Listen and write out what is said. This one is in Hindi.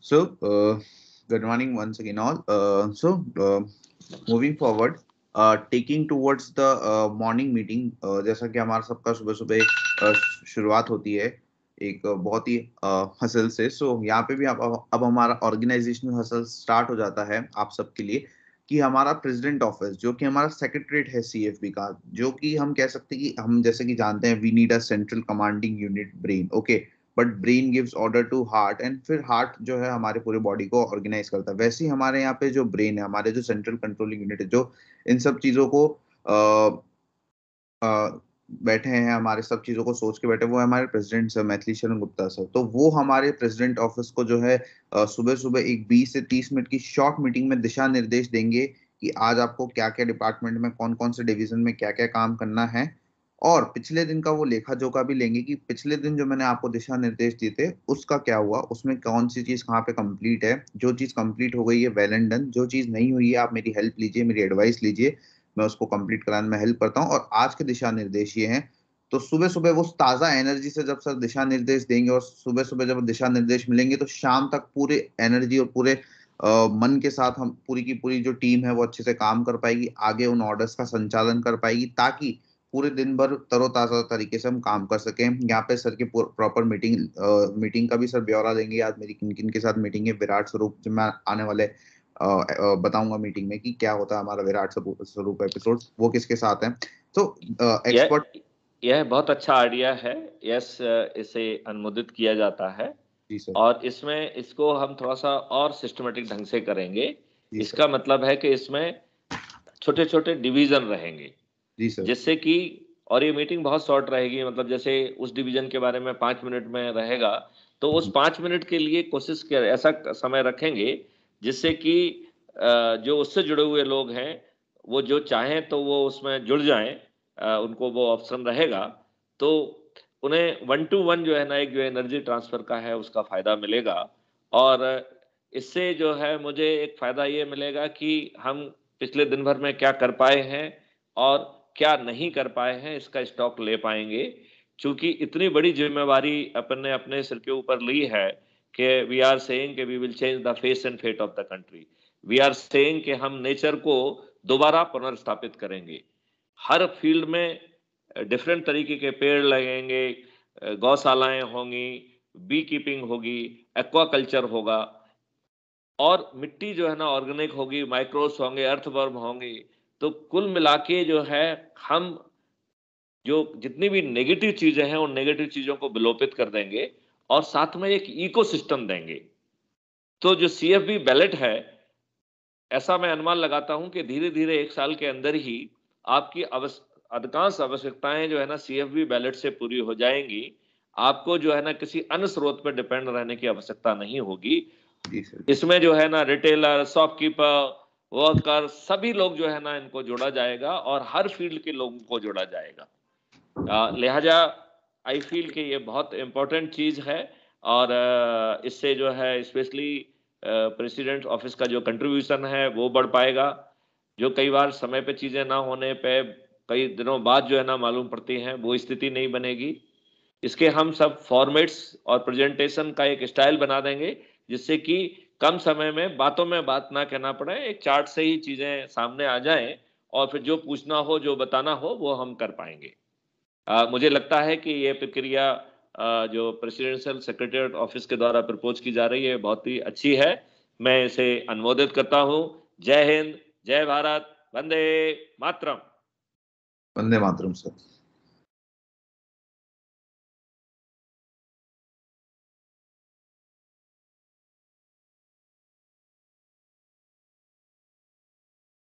so uh, good morning once again all uh, so uh, moving forward uh, taking towards taking towards the morning meeting जैसा कि हमारा सबका सुबह सुबह uh, शुरुआत होती है एक uh, बहुत ही हसल uh, से सो so, यहाँ पे भी अब अब हमारा ऑर्गेनाइजेशनल हसल स्टार्ट हो जाता है आप सबके लिए कि हमारा प्रेसिडेंट ऑफिस जो कि हमारा सेक्रेटरीट है सीएफबी का जो कि हम कह सकते हैं कि हम जैसे कि जानते हैं we need a central commanding unit brain okay okay? But brain gives order to heart and फिर हार्ट जो है हमारे पूरे बॉडी को ऑर्गेनाइज करता है वैसे ही हमारे यहाँ पे जो ब्रेन है हमारे जो सेंट्रल कंट्रोलिंग यूनिट है जो इन सब चीज़ों को आ, आ, बैठे हैं हमारे सब चीज़ों को सोच के बैठे वो हमारे प्रेसिडेंट सर मैथिली शरण गुप्ता सर तो वो हमारे प्रेसिडेंट ऑफिस को जो है सुबह सुबह एक 20 से 30 मिनट की शॉर्ट मीटिंग में दिशा निर्देश देंगे कि आज आपको क्या क्या डिपार्टमेंट में कौन कौन से डिवीजन में क्या क्या काम करना है और पिछले दिन का वो लेखा जोखा भी लेंगे कि पिछले दिन जो मैंने आपको दिशा निर्देश दिए थे उसका क्या हुआ उसमें कौन सी चीज कहाँ पे कंप्लीट है जो चीज कंप्लीट हो गई है वेल एंड डन जो चीज नहीं हुई है आप मेरी हेल्प लीजिए मेरी एडवाइस लीजिए मैं उसको कंप्लीट कराने में हेल्प करता हूँ और आज के दिशा निर्देश ये हैं तो सुबह सुबह वो ताज़ा एनर्जी से जब सर दिशा निर्देश देंगे और सुबह सुबह जब दिशा निर्देश मिलेंगे तो शाम तक पूरे एनर्जी और पूरे आ, मन के साथ हम पूरी की पूरी जो टीम है वो अच्छे से काम कर पाएगी आगे उन ऑर्डर्स का संचालन कर पाएगी ताकि पूरे दिन भर तरोताज़ा तरीके से हम काम कर सके यहाँ पे सर की प्रॉपर मीटिंग आ, मीटिंग का भी सर ब्यौरा देंगे आज मेरी किन किन के साथ मीटिंग है विराट स्वरूप जो मैं आने वाले बताऊंगा मीटिंग में कि क्या होता है हमारा विराट स्वरूप एपिसोड वो किसके साथ है तो एक्सपर्ट यह बहुत अच्छा आइडिया है यस इसे अनुमोदित किया जाता है और इसमें इसको हम थोड़ा सा और सिस्टमेटिक ढंग से करेंगे इसका मतलब है कि इसमें छोटे छोटे डिवीजन रहेंगे जी सर जिससे कि और ये मीटिंग बहुत शॉर्ट रहेगी मतलब जैसे उस डिवीजन के बारे में पांच मिनट में रहेगा तो उस हम्म। पांच मिनट के लिए कोशिश कर ऐसा समय रखेंगे जिससे कि जो उससे जुड़े हुए लोग हैं वो जो चाहें तो वो उसमें जुड़ जाएं उनको वो ऑप्शन रहेगा तो उन्हें वन टू वन जो है ना एक जो एनर्जी ट्रांसफर का है उसका फायदा मिलेगा और इससे जो है मुझे एक फायदा ये मिलेगा कि हम पिछले दिन भर में क्या कर पाए हैं और क्या नहीं कर पाए हैं इसका स्टॉक ले पाएंगे क्योंकि इतनी बड़ी जिम्मेवारी अपन ने अपने सिर के ऊपर ली है कि वी आर सेइंग कि we will change the face and fate of the country we are saying कि हम नेचर को दोबारा पुनर्स्थापित करेंगे हर फील्ड में डिफरेंट तरीके के पेड़ लगेंगे गौशालाएं होंगी बी कीपिंग होगी एक्वा कल्चर होगा और मिट्टी जो है ना ऑर्गेनिक होगी माइक्रोस होंगे अर्थवर्म होंगे तो कुल मिला के जो है हम जो जितनी भी नेगेटिव चीजें हैं उन नेगेटिव चीजों को विलोपित कर देंगे और साथ में एक इकोसिस्टम देंगे तो जो सी एफ बी बैलेट है ऐसा मैं अनुमान लगाता हूं कि धीरे धीरे एक साल के अंदर ही आपकी अधिकांश आवश्यकताएं जो है ना सी एफ बी बैलेट से पूरी हो जाएंगी आपको जो है ना किसी अन्य स्रोत पर डिपेंड रहने की आवश्यकता नहीं होगी इसमें जो है ना रिटेलर शॉपकीपर वर्क कर सभी लोग जो है ना इनको जोड़ा जाएगा और हर फील्ड के लोगों को जोड़ा जाएगा लिहाजा आई फील कि ये बहुत इम्पोर्टेंट चीज़ है और इससे जो है स्पेशली प्रेसिडेंट ऑफिस का जो कंट्रीब्यूशन है वो बढ़ पाएगा जो कई बार समय पे चीज़ें ना होने पे कई दिनों बाद जो है ना मालूम पड़ती हैं वो स्थिति नहीं बनेगी इसके हम सब फॉर्मेट्स और प्रेजेंटेशन का एक स्टाइल बना देंगे जिससे कि कम समय में बातों में बात ना कहना पड़े एक चार्ट से ही चीजें सामने आ जाए और फिर जो पूछना हो जो बताना हो वो हम कर पाएंगे आ, मुझे लगता है कि ये प्रक्रिया जो प्रेसिडेंशियल सेक्रेटरियट ऑफिस के द्वारा प्रपोज की जा रही है बहुत ही अच्छी है मैं इसे अनुमोदित करता हूँ जय हिंद जय भारत वंदे मातरम वंदे मातरम सर